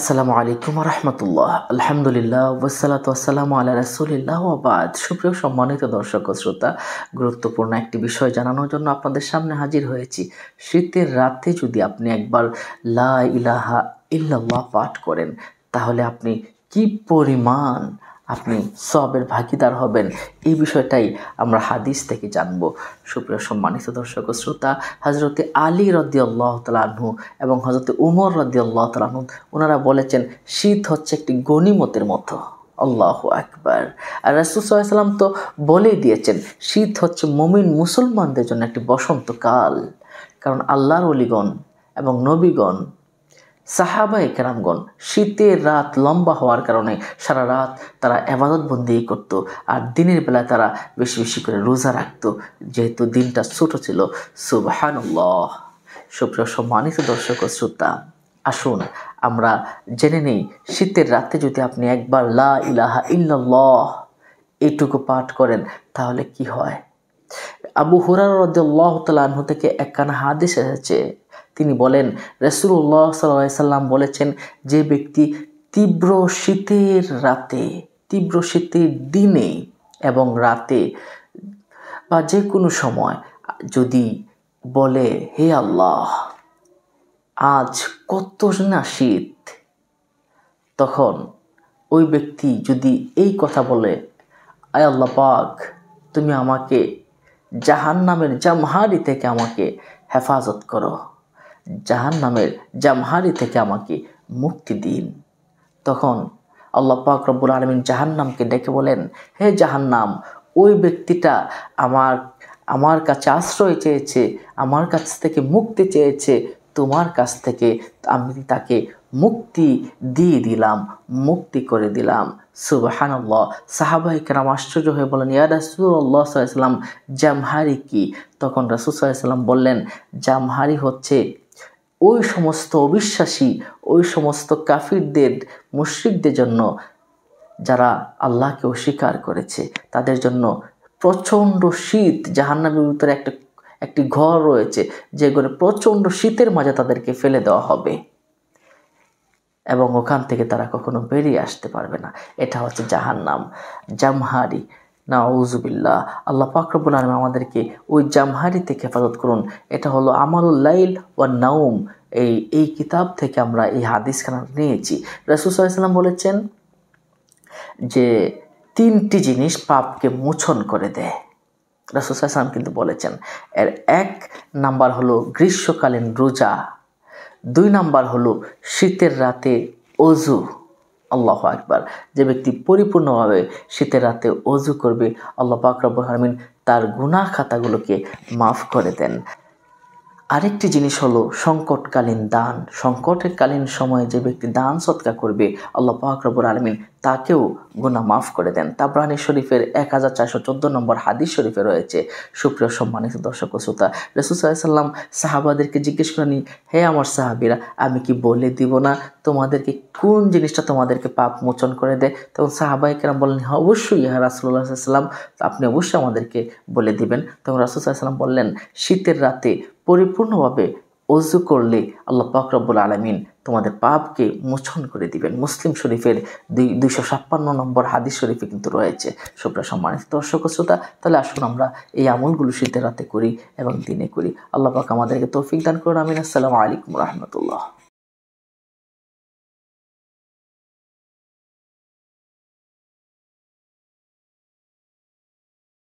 আসসালামু আলাইকুম রহমতুল্লাহ আলহামদুলিল্লাহ ওসালাত আসসালামু আল্লাহ রাসুলিল্লাহ আবাদ সুপ্রিয় সম্মানিত দর্শক শ্রোতা গুরুত্বপূর্ণ একটি বিষয় জানানোর জন্য আপনাদের সামনে হাজির হয়েছি শীতের রাতে যদি আপনি একবার লা ইলাহা ইল্লাল্লাহ পাঠ করেন তাহলে আপনি কি পরিমাণ আপনি সবের ভাগিদার হবেন এই বিষয়টাই আমরা হাদিস থেকে জানব সুপ্রিয় সম্মানিত দর্শক শ্রোতা হজরতে আলী রদ্দি আল্লাহ তালাহু এবং হজরতে উমর রদ্দি আল্লাহ তালাহু ওনারা বলেছেন শীত হচ্ছে একটি গণিমতের মতো আল্লাহ আকবর আর রাসুসাল্লাম তো বলেই দিয়েছেন শীত হচ্ছে মমিন মুসলমানদের জন্য একটি বসন্তকাল কারণ আল্লাহর অলিগণ এবং নবীগণ সাহাবা একরামগণ শীতের রাত লম্বা হওয়ার কারণে সারা রাত তারা বন্দি করত আর দিনের বেলা তারা বেশি বেশি করে রোজা রাখত যেহেতু দিনটা ছোট ছিল সুবাহানুল্লাহ সুপ্রিয় সম্মানিত দর্শক ও শ্রোতা আসুন আমরা জেনে নেই শীতের রাতে যদি আপনি একবার লা ইলাহা ইল্লাল্লাহ এটুকু পাঠ করেন তাহলে কি হয় আবু হুরার রদ্দাহ তালাহ থেকে একখানা হাদিস এসেছে তিনি বলেন রসুল্লাহ সাল্লা সাল্লাম বলেছেন যে ব্যক্তি তীব্র শীতের রাতে তীব্র শীতের দিনে এবং রাতে বা যে কোনো সময় যদি বলে হে আল্লাহ আজ কত না শীত তখন ওই ব্যক্তি যদি এই কথা বলে আয় আল্লাহ পাক তুমি আমাকে জাহান নামের জামহারি থেকে আমাকে হেফাজত করো জাহান নামের জামহারি থেকে আমাকে মুক্তি দিন তখন আল্লাহ পাক রব্বুল আলমিন জাহান্নামকে ডেকে বলেন হে জাহান্নাম ওই ব্যক্তিটা আমার আমার কাছে আশ্রয় চেয়েছে আমার কাছ থেকে মুক্তি চেয়েছে তোমার কাছ থেকে আমি তাকে মুক্তি দিয়ে দিলাম মুক্তি করে দিলাম সুবাহান্লাহ সাহাবাহিক রাম আশ্চর্য হয়ে বলেন ইয়া রাসুল্লাহ সাল্লাম জামহারি কি তখন রাসুল সাল্লাম বললেন জামহারি হচ্ছে ওই সমস্ত অবিশ্বাসী ওই সমস্ত কাফিরদের মুশ্রিকদের জন্য যারা আল্লাহকে অস্বীকার করেছে তাদের জন্য প্রচণ্ড শীত জাহান্নামের ভিতরে একটা একটি ঘর রয়েছে যেগুলো প্রচণ্ড শীতের মাঝে তাদেরকে ফেলে দেওয়া হবে এবং ওখান থেকে তারা কখনো বেরিয়ে আসতে পারবে না এটা হচ্ছে জাহান্নাম জামহারি না ওজুবিল্লা আল্লাহ ফাকরবুল আলম আমাদেরকে ওই জামহারি থেকে হেফাজত করুন এটা হলো আমারুল লাইল ওয়া নাউম এই এই কিতাব থেকে আমরা এই হাদিসখানা নিয়েছি রসুল বলেছেন যে তিনটি জিনিস পাপকে মোছন করে দেয় রাসুল কিন্তু বলেছেন এর এক নাম্বার হলো গ্রীষ্মকালীন রোজা দুই নাম্বার হলো শীতের রাতে অজু আল্লাহ আকবার যে ব্যক্তি পরিপূর্ণভাবে শীতের রাতে অজু করবে আল্লাহ পাকরাবুল হারমিন তার গুণা খাতাগুলোকে মাফ করে দেন আরেকটি জিনিস হলো সংকটকালীন দান কালীন সময়ে যে ব্যক্তি দান সৎকা করবে আল্লাহ পাকরবুর আলমিন তাকেও গুণা মাফ করে দেন প্রাণী শরীফের এক হাজার চারশো চোদ্দো নম্বর হাদিস শরীফে রয়েছে সুপ্রিয় সম্মানিত দর্শক শ্রোতা রসুসাল্লাম সাহাবাদেরকে জিজ্ঞেস করেনি হে আমার সাহাবিরা আমি কি বলে দিব না তোমাদেরকে কোন জিনিসটা তোমাদেরকে পাপ মোচন করে দেয় তখন সাহাবাই কেন বললেন হ্যাঁ অবশ্যই হ্যাঁ রাসুল্লাহ সাল্লাম আপনি অবশ্যই আমাদেরকে বলে দিবেন তখন রাসুল সাল্লাম বললেন শীতের রাতে পরিপূর্ণভাবে অজু করলে আল্লাহ রব্বুল আলমিন তোমাদের পাপকে মোছন করে দিবেন মুসলিম শরীফের দুই দুইশো ছাপ্পান্ন নম্বর হাদিস শরীফে কিন্তু রয়েছে সুপ্রা সম্মানিত দর্শক শ্রোতা তাহলে আসুন আমরা এই আমলগুলো শীতের রাতে করি এবং দিনে করি আল্লাহ পাক আমাদেরকে তৌফিক দান করুন আমিন আসসালামু আলাইকুম রহমতুল্লাহ